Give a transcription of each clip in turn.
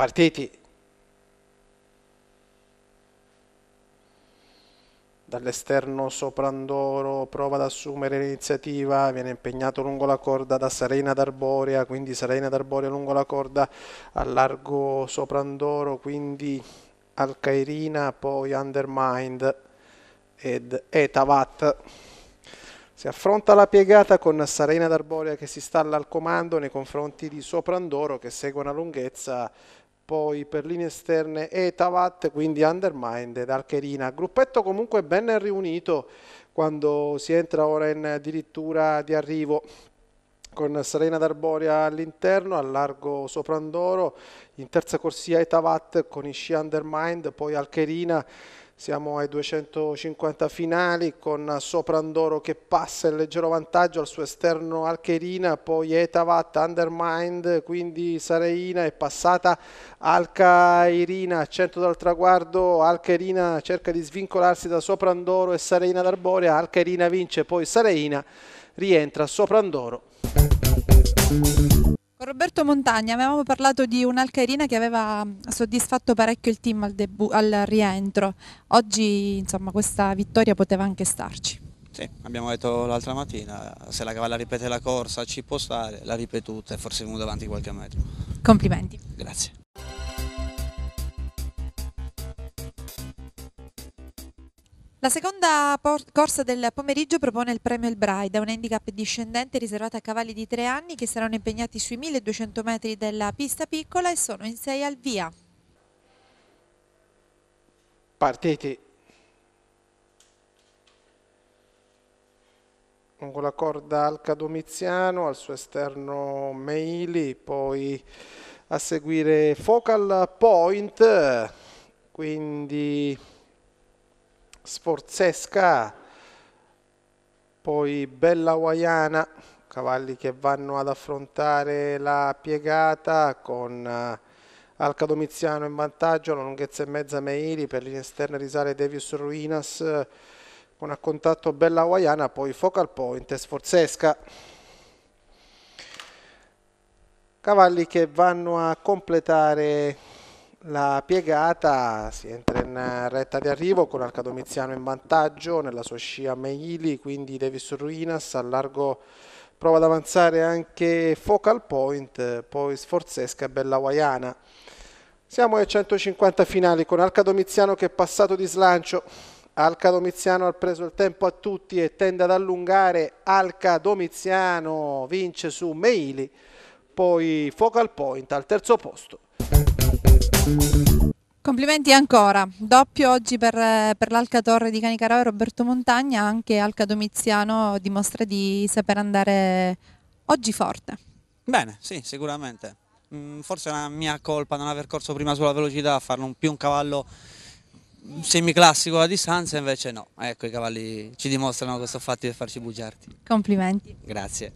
partiti Dall'esterno Soprandoro prova ad assumere l'iniziativa, viene impegnato lungo la corda da Serena d'Arborea, quindi Serena d'Arborea lungo la corda al largo Soprandoro, quindi Alcairina, poi Undermind ed Etavat. Si affronta la piegata con Serena d'Arborea che si stalla al comando nei confronti di Soprandoro che segue una lunghezza poi per linee esterne Etavat, quindi Undermind ed Archerina, gruppetto comunque ben riunito quando si entra ora in addirittura di arrivo con Serena d'Arboria all'interno, al largo Soprandoro, in terza corsia Etavat con i sci Undermind, poi Alcherina siamo ai 250 finali con Soprandoro che passa in leggero vantaggio al suo esterno Alcherina, poi Etavat, Undermind, quindi Sareina è passata Alcairina, centro dal traguardo, Alcherina cerca di svincolarsi da Soprandoro e Sareina d'Arborea, Alcherina vince, poi Sareina rientra a Soprandoro. Roberto Montagna avevamo parlato di un'alcairina che aveva mm, soddisfatto parecchio il team al, al rientro. Oggi insomma, questa vittoria poteva anche starci. Sì, abbiamo detto l'altra mattina, se la cavalla ripete la corsa ci può stare, l'ha ripetuta e forse è venuto avanti qualche metro. Complimenti. Grazie. La seconda por- corsa del pomeriggio propone il premio El Bride, un handicap discendente riservato a cavalli di tre anni che saranno impegnati sui 1200 metri della pista piccola e sono in 6 al via. Partiti lungo la corda Alca Domiziano, al suo esterno Meili, poi a seguire Focal Point, quindi sforzesca, poi bella hawaiana, cavalli che vanno ad affrontare la piegata con... Eh, Alca Domiziano in vantaggio, la lunghezza e mezza Meiri, per linea esterna risale Devius Ruinas con a contatto Bella Hawaiana, poi Focal Point e Sforzesca. Cavalli che vanno a completare la piegata si entra in eh, retta di arrivo con Domiziano in vantaggio nella sua scia Meili, quindi Davis Ruinas a largo prova ad avanzare anche Focal Point, poi Sforzesca e Bella Guayana. Siamo ai 150 finali con Domiziano che è passato di slancio. Alca Domiziano ha preso il tempo a tutti e tende ad allungare. Alca Domiziano vince su Meili, poi Focal Point al terzo posto. Complimenti ancora, doppio oggi per, eh, per Torre di Canicarao e Roberto Montagna, anche Alca Domiziano dimostra di saper andare oggi forte. Bene, sì, sicuramente. Mm, forse è una mia colpa non aver corso prima sulla velocità, farlo un, più un cavallo semiclassico a distanza, invece no. Ecco, i cavalli ci dimostrano questo fatto di farci bugiarti. Complimenti. Grazie.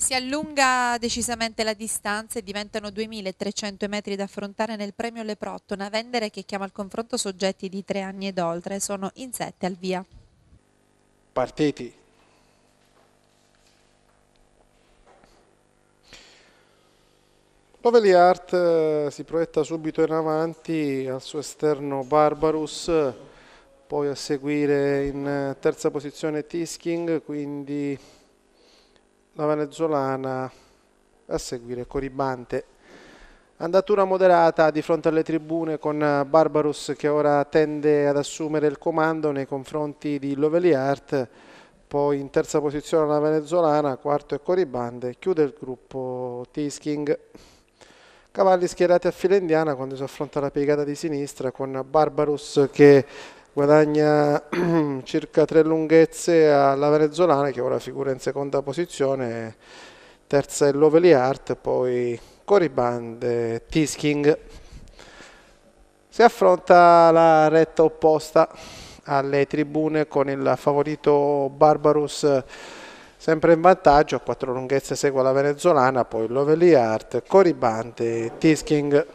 Si allunga decisamente la distanza e diventano 2.300 metri da affrontare nel premio Leprotton, a vendere che chiama al confronto soggetti di tre anni ed oltre, sono in sette al via. Partiti. Lovely Art eh, si proietta subito in avanti, al suo esterno Barbarus, poi a seguire in eh, terza posizione Tisking, quindi la venezuelana a seguire Coribante. Andatura moderata di fronte alle tribune con eh, Barbarus che ora tende ad assumere il comando nei confronti di Lovely Art, poi in terza posizione la venezuelana, quarto è Coribande, chiude il gruppo Tisking. Cavalli schierati a fila indiana quando si affronta la piegata di sinistra con Barbarus che guadagna circa tre lunghezze alla Venezuelana che ora figura in seconda posizione, terza è Lovely Art, poi Coriband e Tisking. Si affronta la retta opposta alle tribune con il favorito Barbarus sempre in vantaggio, a quattro lunghezze segue la venezuelana, poi Lovely Art, Coribante, Tisking.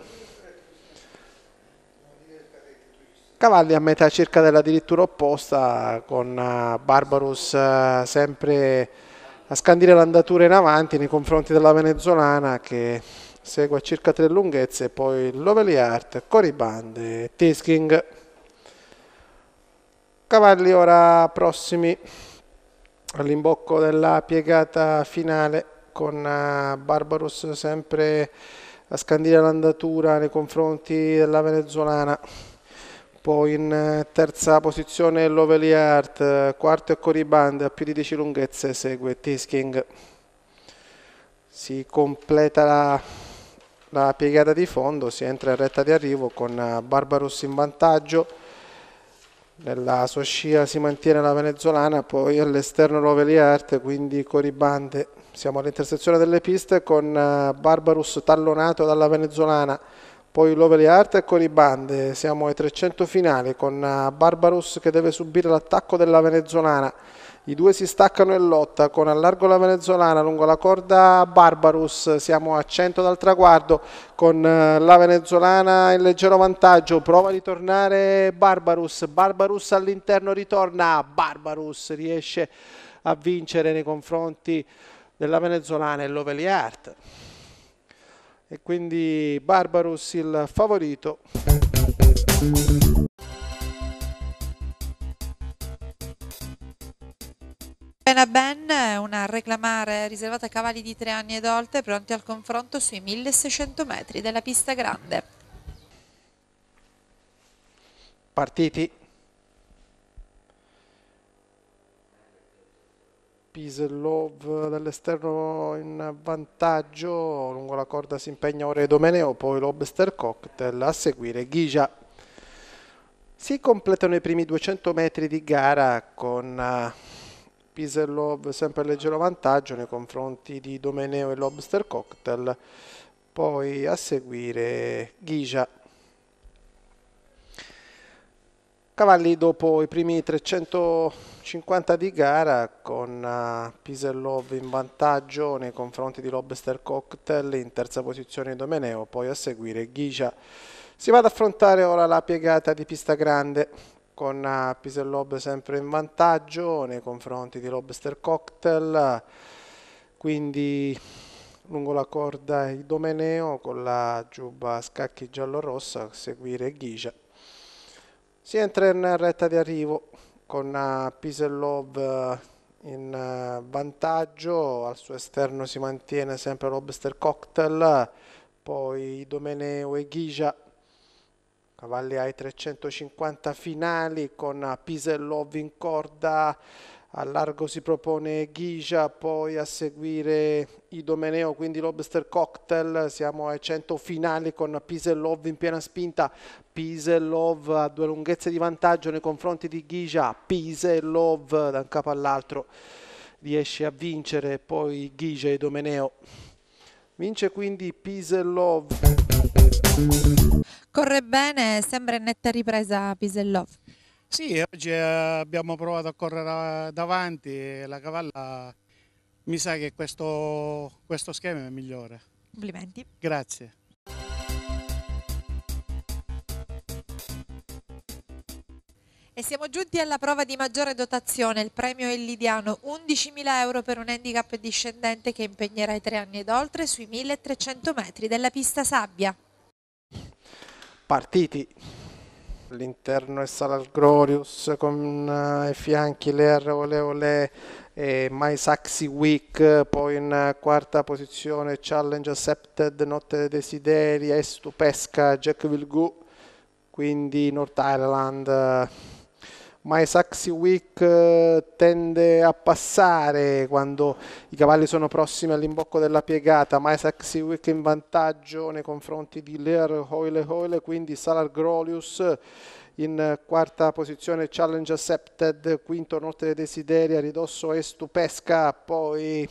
Cavalli a metà circa della dirittura opposta con eh, Barbarus eh, sempre a scandire l'andatura in avanti nei confronti della venezuelana che segue a circa tre lunghezze poi Loveliart, Coribande, Tisking. Cavalli ora prossimi all'imbocco della piegata finale con eh, Barbarus sempre a scandire l'andatura nei confronti della venezuelana poi in eh, terza posizione Art, eh, quarto è Coriband a più di 10 lunghezze segue Tisking. Si completa la, la piegata di fondo, si entra in retta di arrivo con eh, Barbaros in vantaggio, nella sua scia si mantiene la venezuelana, poi all'esterno Art, quindi Coriband. Siamo all'intersezione delle piste con Barbarus tallonato dalla venezuelana poi l'Overly Art con i bande, siamo ai 300 finali con eh, Barbarus che deve subire l'attacco della venezuelana. I due si staccano in lotta con allargo la venezuelana lungo la corda Barbarus, siamo a 100 dal traguardo con eh, la venezuelana in leggero vantaggio, prova di tornare Barbarus, Barbarus all'interno ritorna, Barbarus riesce a vincere nei confronti della venezuelana e l'Overly Art e quindi Barbarus il favorito. Pena Ben, una reclamare riservata a cavalli di tre anni ed oltre, pronti al confronto sui 1600 metri della pista grande. Partiti. Piselov dall'esterno in vantaggio, lungo la corda si impegna Ore Domeneo, poi Lobster Cocktail a seguire Ghigia. Si completano i primi 200 metri di gara con eh, Piselov sempre leggero vantaggio nei confronti di Domeneo e Lobster Cocktail, poi a seguire Ghigia. Cavalli dopo i primi 350 di gara con eh, Pisellov in vantaggio nei confronti di Lobster Cocktail in terza posizione Domeneo, poi a seguire Ghigia. Si va ad affrontare ora la piegata di pista grande con eh, Pisellov sempre in vantaggio nei confronti di Lobster Cocktail, quindi lungo la corda il Domeneo con la giubba scacchi giallo-rossa, a seguire Ghigia. Si entra in retta di arrivo con eh, Pisellov eh, in eh, vantaggio, al suo esterno si mantiene sempre Lobster Cocktail, poi Domeneo e Ghigia cavalli ai 350 finali con Pisellov in corda a largo si propone Ghigia, poi a seguire Idomeneo, quindi Lobster Cocktail, siamo ai 100 finali con Pisellov in piena spinta, Pisellov a due lunghezze di vantaggio nei confronti di Ghigia, Pisellov da un capo all'altro riesce a vincere, poi Ghigia e Idomeneo. Vince quindi Pisellov. Corre bene, sembra in netta ripresa Pisellov. Sì, oggi eh, abbiamo provato a correre eh, davanti e la cavalla mi sa che questo, questo schema è migliore. Complimenti. Grazie. E siamo giunti alla prova di maggiore dotazione, il premio Ellidiano, 11.000 euro per un handicap discendente che impegnerà i tre anni ed oltre sui 1.300 metri della pista sabbia partiti. L'interno è Glorious con eh, i fianchi Lear Ole Ole e My Saxi Week, poi in quarta posizione Challenge Accepted, Notte dei Desideria, Estupesca, Jack Vilgu, quindi North Ireland. Eh, ma Isaxi Week eh, tende a passare quando i cavalli sono prossimi all'imbocco della piegata, ma Isaxi Week in vantaggio nei confronti di Lear Hoyle Hoyle, quindi Salar Grolius in quarta posizione Challenge Accepted, quinto Norte dei Desideri, a ridosso e poi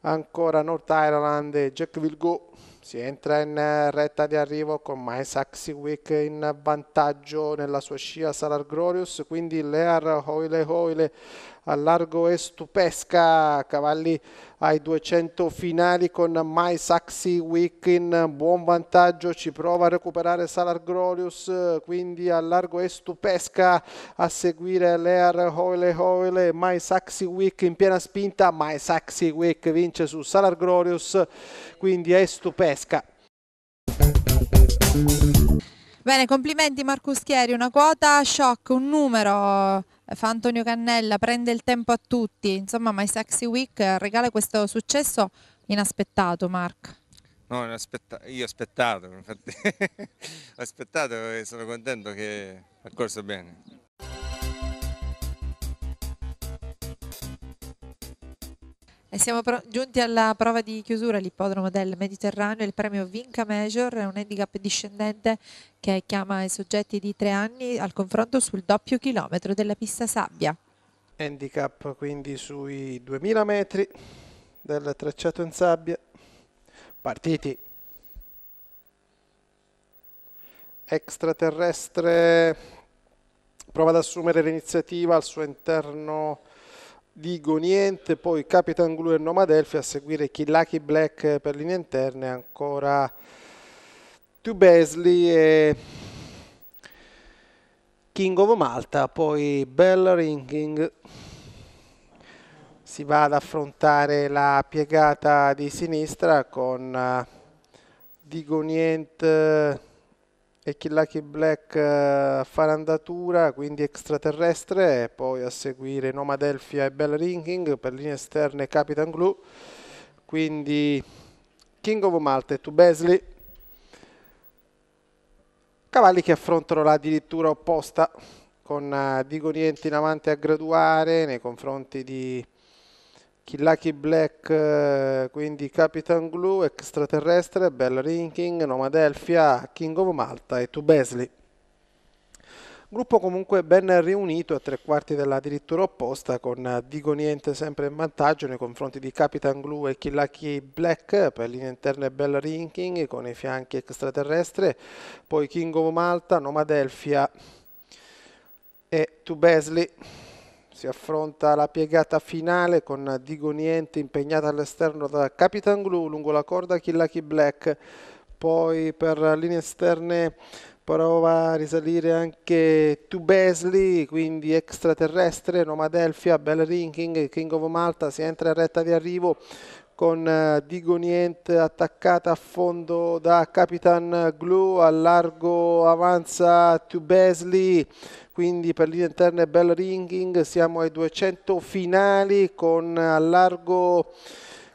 ancora North Ireland e Jack Vilgo. Si entra in eh, retta di arrivo con Mainz Axiwick in vantaggio nella sua scia Salar Glorious, quindi Lear Hoile Hoile al largo e Stupesca, cavalli ai 200 finali con Mai Saxi in buon vantaggio, ci prova a recuperare Salar Grolius, quindi al largo e Stupesca a seguire Lear Hoyle Hoyle, Mai Saxi Wick in piena spinta, Mai Saxi Wick vince su Salar Grolius, quindi è Stupesca. Bene, complimenti Marcus Chieri, una quota shock, un numero fa Antonio Cannella, prende il tempo a tutti, insomma My Sexy Week regala questo successo inaspettato Mark. No, io ho aspettato, infatti ho aspettato e sono contento che ha corso bene. E siamo pro- giunti alla prova di chiusura all'ippodromo del Mediterraneo. Il premio Vinca Major è un handicap discendente che chiama i soggetti di tre anni al confronto sul doppio chilometro della pista sabbia. Handicap quindi sui 2000 metri del tracciato in sabbia. Partiti. Extraterrestre prova ad assumere l'iniziativa al suo interno. Digo niente, poi Capitan Glue e Nomadelphi a seguire Killaki Black per linee interne, ancora Tubesley e King of Malta, poi Bell Ringing si va ad affrontare la piegata di sinistra con eh, Digo niente e Kill Lucky Black eh, fare andatura, quindi extraterrestre, e poi a seguire Nomadelfia e Bell Ringing, per linee esterne Capitan Glue, quindi King of Malte to Besley, cavalli che affrontano la dirittura opposta con uh, eh, Digoniente in avanti a graduare nei confronti di Killaki Black, eh, quindi Capitan Glue, Extraterrestre, Bell Rinking, Nomadelfia, King of Malta e Tubesli. Gruppo comunque ben riunito a tre quarti della dirittura opposta con eh, Digo Niente sempre in vantaggio nei confronti di Capitan Glue e Killaki Black per linea interna e Bell Rinking con i fianchi extraterrestre, poi King of Malta, Nomadelfia e Tubesli. Si affronta la piegata finale con Digo Niente impegnata all'esterno da Capitan Glue lungo la corda Killaki Black. Poi per linee esterne prova a risalire anche To quindi extraterrestre, Nomadelphia, Bell Ranking, King of Malta, si entra in retta di arrivo con eh, Digonient attaccata a fondo da Capitan Glue, a largo avanza to Besley, quindi per linea interna e bel ringing, siamo ai 200 finali con eh, a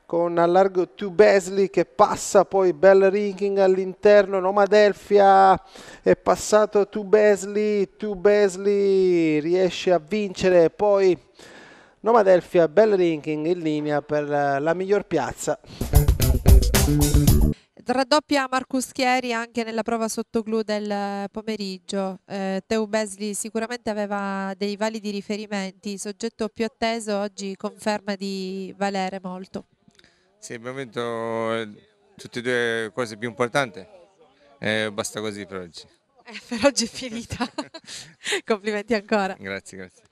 con allargo to Besley che passa poi Bell Ringing all'interno, Nomadelfia è passato to Besley, to Besley riesce a vincere, poi Nomadelfia bel ranking in linea per la miglior piazza. Raddoppia Marcus Chieri anche nella prova sotto clou del eh, pomeriggio. Eh, Teu Besli sicuramente aveva dei validi riferimenti, soggetto più atteso oggi conferma di valere molto. Sì, abbiamo vinto eh, tutte e due cose più importanti. Eh, basta così per oggi. Eh, per oggi è finita. Complimenti ancora. Grazie, grazie.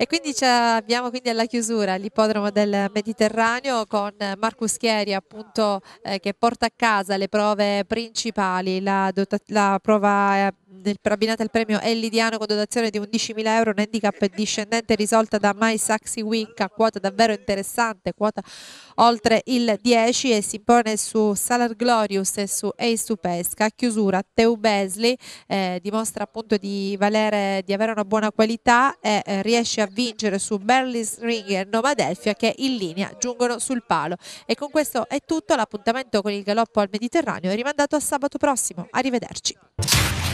E quindi abbiamo quindi alla chiusura l'ippodromo del Mediterraneo con Marcus Chieri appunto eh, che porta a casa le prove principali, la, la prova eh, del, abbinata al premio Ellidiano con dotazione di 11.000 euro, un handicap discendente risolta da My Saxi Wink a quota davvero interessante, quota oltre il 10 e si impone su Salar Glorious e su Ace to Pesca. A chiusura Teu Besley eh, dimostra appunto di valere, di avere una buona qualità e eh, riesce a vincere su Berlis Ring e Novadelfia che in linea giungono sul palo. E con questo è tutto, l'appuntamento con il galoppo al Mediterraneo è rimandato a sabato prossimo. Arrivederci.